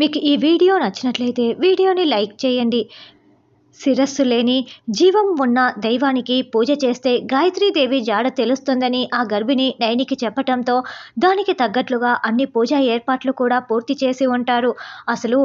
మీకు ఈ వీడియో నచ్చినట్లయితే వీడియోని లైక్ చేయండి శిరస్సు లేని జీవం ఉన్న దైవానికి పూజ చేస్తే గాయత్రీదేవి జాడ తెలుస్తుందని ఆ గర్భిణి నయనికి చెప్పటంతో దానికి తగ్గట్లుగా అన్ని పూజా ఏర్పాట్లు కూడా పూర్తి చేసి ఉంటారు అసలు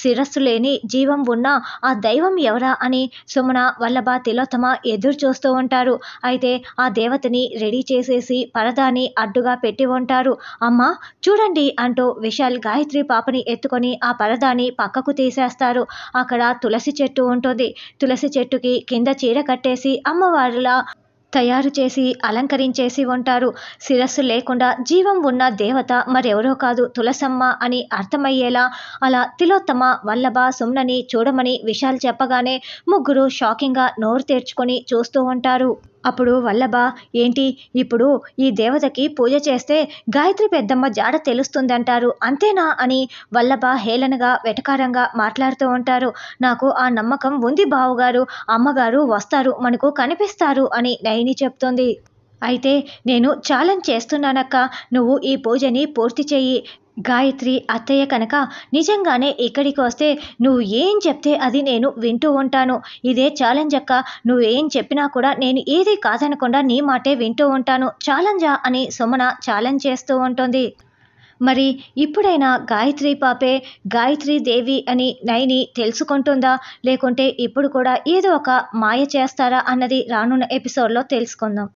శిరస్సు లేని జీవం ఉన్న ఆ దైవం ఎవరా అని సుమన వల్లభ తిలోత్తమ ఎదురు చూస్తూ ఉంటారు అయితే ఆ దేవతని రెడీ చేసేసి పరదాని అడ్డుగా పెట్టి ఉంటారు అమ్మ చూడండి అంటూ విశాల్ గాయత్రి పాపని ఎత్తుకొని ఆ పరదాని పక్కకు తీసేస్తారు అక్కడ తులసి చెట్టు ఉంటుంది ఉంటుంది తులసి చెట్టుకి కింద చీర కట్టేసి అమ్మవారిలా తయారు చేసి అలంకరించేసి ఉంటారు శిరస్సు లేకుండా జీవం ఉన్న దేవత మరెవరో కాదు తులసమ్మ అని అర్థమయ్యేలా అలా తిలోత్తమ వల్లభ సుమ్నని చూడమని విశాల్ చెప్పగానే ముగ్గురు షాకింగ్గా నోరు తెరుచుకొని చూస్తూ ఉంటారు అప్పుడు వల్లభ ఏంటి ఇప్పుడు ఈ దేవతకి పూజ చేస్తే గాయత్రి పెద్దమ్మ జాడ తెలుస్తుందంటారు అంతేనా అని వల్లభ హేళనగా వెటకారంగా మాట్లాడుతూ ఉంటారు నాకు ఆ నమ్మకం ఉంది బావుగారు అమ్మగారు వస్తారు మనకు కనిపిస్తారు అని నయని చెప్తుంది అయితే నేను ఛాలెంజ్ చేస్తున్నానక్క నువ్వు ఈ పూజని పూర్తి చెయ్యి గాయత్రి అత్తయ్య కనుక నిజంగానే ఇక్కడికి వస్తే నువ్వు ఏం చెప్తే అది నేను వింటూ ఉంటాను ఇదే ఛాలెంజ్ అక్క నువ్వు ఏం చెప్పినా కూడా నేను ఏది కాదనకుండా నీ మాటే వింటూ ఉంటాను ఛాలెంజా అని సుమన ఛాలెంజ్ చేస్తూ ఉంటుంది మరి ఇప్పుడైనా గాయత్రి పాపే గాయత్రి దేవి అని నైని తెలుసుకుంటుందా లేకుంటే ఇప్పుడు కూడా ఏదో ఒక మాయ చేస్తారా అన్నది రానున్న ఎపిసోడ్లో తెలుసుకుందాం